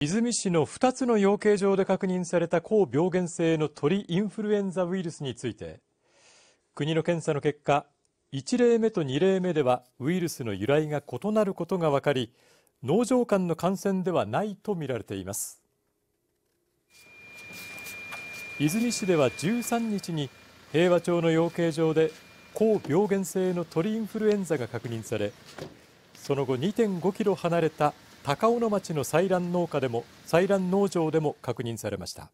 和泉市の2つの養鶏場で確認された高病原性の鳥インフルエンザウイルスについて国の検査の結果1例目と2例目ではウイルスの由来が異なることが分かり農場間の感染ではないとみられています和泉市では13日に平和町の養鶏場で高病原性の鳥インフルエンザが確認されその後2.5キロ離れた高尾の町の採卵農家でも採卵農場でも確認されました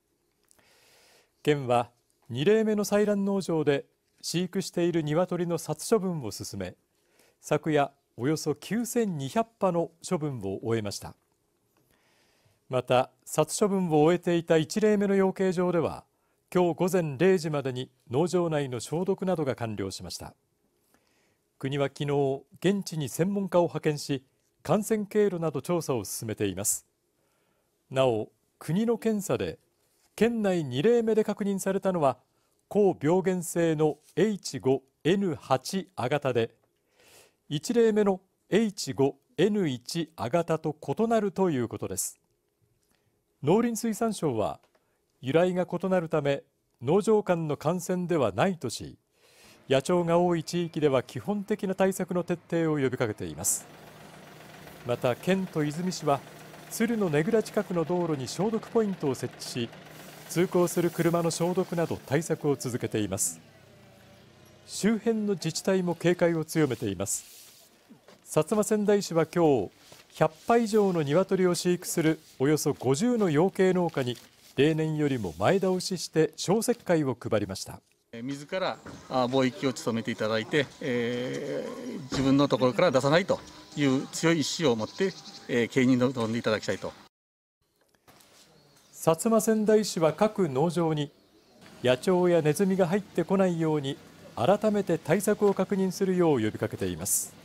県は2例目の採卵農場で飼育している鶏の殺処分を進め昨夜およそ9200羽の処分を終えましたまた殺処分を終えていた1例目の養鶏場では今日午前0時までに農場内の消毒などが完了しました国は昨日現地に専門家を派遣し感染経路など調査を進めていますなお国の検査で県内2例目で確認されたのは高病原性の H5N8 亜型で1例目の H5N1 亜型と異なるということです農林水産省は由来が異なるため農場間の感染ではないとし野鳥が多い地域では基本的な対策の徹底を呼びかけています。また県と出水市は鶴のねぐら近くの道路に消毒ポイントを設置し通行する車の消毒など対策を続けています周辺の自治体も警戒を強めています薩摩川内市は今日100羽以上の鶏を飼育するおよそ50の養鶏農家に例年よりも前倒しして消石灰を配りました。自ら貿易を務めていただいて、えー、自分のところから出さないという強い意志を持って、えー、経営に臨んでいただきたいと薩摩仙台市は各農場に野鳥やネズミが入ってこないように改めて対策を確認するよう呼びかけています。